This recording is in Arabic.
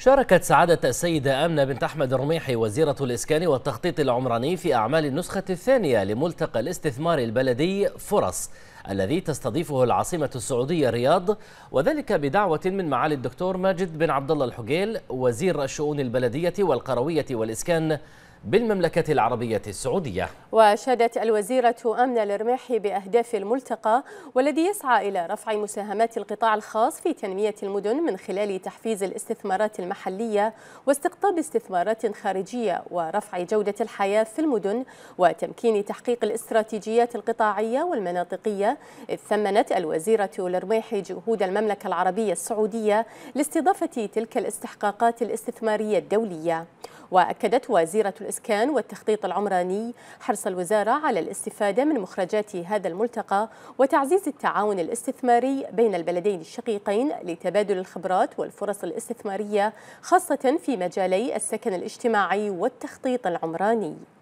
شاركت سعادة السيدة أمنة بنت أحمد الرميحي وزيرة الإسكان والتخطيط العمراني في أعمال النسخة الثانية لملتقى الاستثمار البلدي فرص الذي تستضيفه العاصمة السعودية الرياض وذلك بدعوة من معالي الدكتور ماجد بن عبد الله الحجيل وزير الشؤون البلدية والقروية والإسكان بالمملكة العربية السعودية وشادت الوزيرة أمنة الرماحي بأهداف الملتقى والذي يسعى إلى رفع مساهمات القطاع الخاص في تنمية المدن من خلال تحفيز الاستثمارات المحلية واستقطاب استثمارات خارجية ورفع جودة الحياة في المدن وتمكين تحقيق الاستراتيجيات القطاعية والمناطقية إذ ثمنت الوزيرة الرماحي جهود المملكة العربية السعودية لاستضافة تلك الاستحقاقات الاستثمارية الدولية وأكدت وزيرة الإسكان والتخطيط العمراني حرص الوزارة على الاستفادة من مخرجات هذا الملتقى وتعزيز التعاون الاستثماري بين البلدين الشقيقين لتبادل الخبرات والفرص الاستثمارية خاصة في مجالي السكن الاجتماعي والتخطيط العمراني